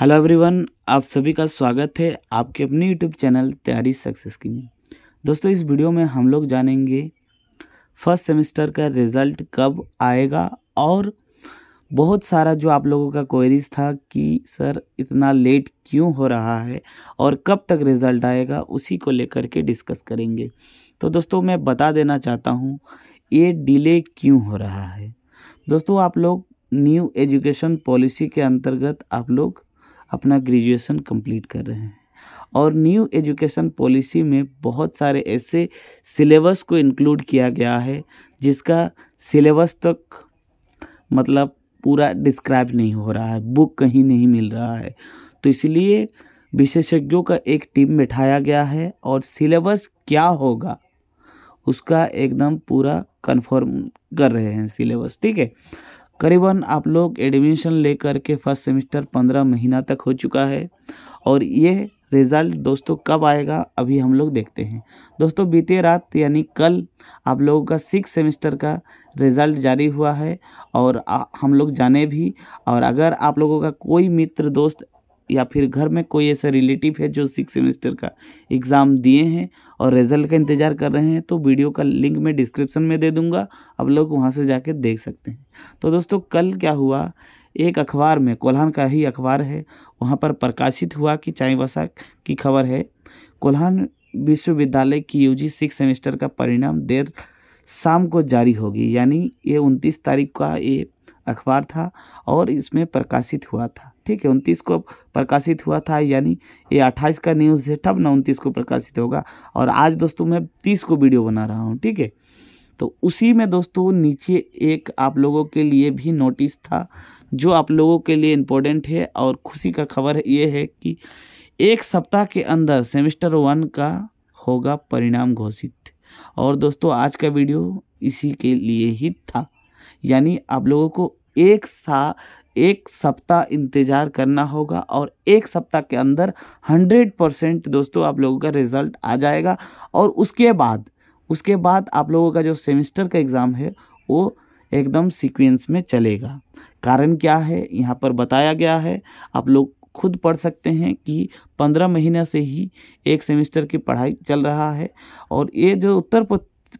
hello everyone आप सभी का स्वागत है आपके अपने यूट्यूब चैनल तैयारी सक्सेस की में दोस्तों इस वीडियो में हम लोग जानेंगे फर्स्ट सेमेस्टर का रिज़ल्ट कब आएगा और बहुत सारा जो आप लोगों का क्वेरीज था कि सर इतना लेट क्यों हो रहा है और कब तक रिज़ल्ट आएगा उसी को लेकर के डिस्कस करेंगे तो दोस्तों मैं बता देना चाहता हूँ ये डिले क्यों हो रहा है दोस्तों आप लोग न्यू एजुकेशन पॉलिसी के अंतर्गत आप लोग अपना ग्रेजुएशन कंप्लीट कर रहे हैं और न्यू एजुकेशन पॉलिसी में बहुत सारे ऐसे सिलेबस को इंक्लूड किया गया है जिसका सिलेबस तक मतलब पूरा डिस्क्राइब नहीं हो रहा है बुक कहीं नहीं मिल रहा है तो इसलिए विशेषज्ञों का एक टीम बैठाया गया है और सिलेबस क्या होगा उसका एकदम पूरा कंफर्म कर रहे हैं सिलेबस ठीक है करीबन आप लोग एडमिशन लेकर के फर्स्ट सेमेस्टर पंद्रह महीना तक हो चुका है और ये रिज़ल्ट दोस्तों कब आएगा अभी हम लोग देखते हैं दोस्तों बीते रात यानी कल आप लोगों का सिक्स सेमेस्टर का रिज़ल्ट जारी हुआ है और आ, हम लोग जाने भी और अगर आप लोगों का कोई मित्र दोस्त या फिर घर में कोई ऐसा रिलेटिव है जो सिक्स सेमेस्टर का एग्ज़ाम दिए हैं और रिजल्ट का इंतज़ार कर रहे हैं तो वीडियो का लिंक मैं डिस्क्रिप्शन में दे दूँगा अब लोग वहाँ से जाके देख सकते हैं तो दोस्तों कल क्या हुआ एक अखबार में कोल्हान का ही अखबार है वहाँ पर प्रकाशित हुआ कि चाय वसा की खबर है कोल्हान विश्वविद्यालय की यू सिक्स सेमेस्टर का परिणाम देर शाम को जारी होगी यानी ये उनतीस तारीख का ये अखबार था और इसमें प्रकाशित हुआ था ठीक है उनतीस को प्रकाशित हुआ था यानी ये अट्ठाईस का न्यूज़ है तब ना उनतीस को प्रकाशित होगा और आज दोस्तों मैं तीस को वीडियो बना रहा हूँ ठीक है तो उसी में दोस्तों नीचे एक आप लोगों के लिए भी नोटिस था जो आप लोगों के लिए इम्पोर्टेंट है और खुशी का खबर ये है कि एक सप्ताह के अंदर सेमिस्टर वन का होगा परिणाम घोषित और दोस्तों आज का वीडियो इसी के लिए ही था यानी आप लोगों को एक सा एक सप्ताह इंतज़ार करना होगा और एक सप्ताह के अंदर हंड्रेड परसेंट दोस्तों आप लोगों का रिज़ल्ट आ जाएगा और उसके बाद उसके बाद आप लोगों का जो सेमिस्टर का एग्ज़ाम है वो एकदम सीक्वेंस में चलेगा कारण क्या है यहाँ पर बताया गया है आप लोग खुद पढ़ सकते हैं कि पंद्रह महीने से ही एक सेमेस्टर की पढ़ाई चल रहा है और ये जो उत्तर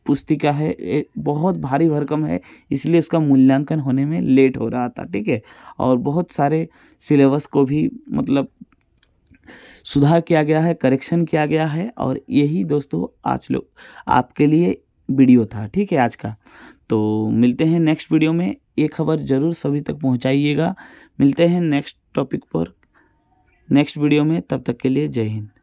पुस्तिका है बहुत भारी भरकम है इसलिए उसका मूल्यांकन होने में लेट हो रहा था ठीक है और बहुत सारे सिलेबस को भी मतलब सुधार किया गया है करेक्शन किया गया है और यही दोस्तों आज लोग आपके लिए वीडियो था ठीक है आज का तो मिलते हैं नेक्स्ट वीडियो में ये खबर ज़रूर सभी तक पहुंचाइएगा मिलते हैं नेक्स्ट टॉपिक पर नेक्स्ट वीडियो में तब तक के लिए जय हिंद